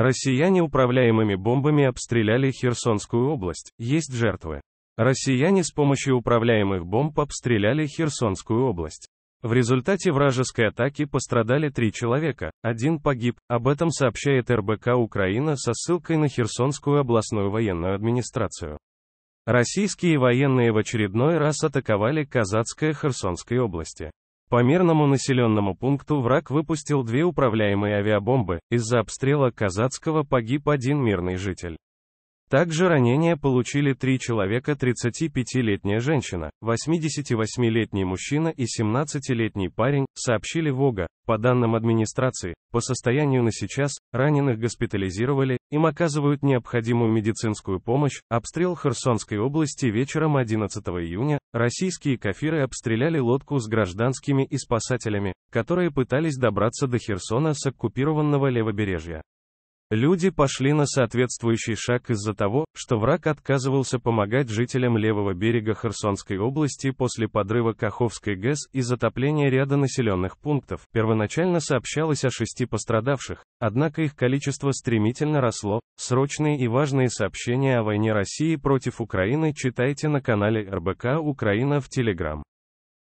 Россияне управляемыми бомбами обстреляли Херсонскую область, есть жертвы. Россияне с помощью управляемых бомб обстреляли Херсонскую область. В результате вражеской атаки пострадали три человека, один погиб, об этом сообщает РБК Украина со ссылкой на Херсонскую областную военную администрацию. Российские военные в очередной раз атаковали Казацкое Херсонской области. По мирному населенному пункту враг выпустил две управляемые авиабомбы, из-за обстрела казацкого погиб один мирный житель. Также ранения получили три человека 35-летняя женщина, 88-летний мужчина и 17-летний парень, сообщили ВОГА. По данным администрации, по состоянию на сейчас, раненых госпитализировали, им оказывают необходимую медицинскую помощь. Обстрел Херсонской области вечером 11 июня, российские кафиры обстреляли лодку с гражданскими и спасателями, которые пытались добраться до Херсона с оккупированного левобережья. Люди пошли на соответствующий шаг из-за того, что враг отказывался помогать жителям левого берега Херсонской области после подрыва Каховской ГЭС и затопления ряда населенных пунктов. Первоначально сообщалось о шести пострадавших, однако их количество стремительно росло. Срочные и важные сообщения о войне России против Украины читайте на канале РБК Украина в Телеграм.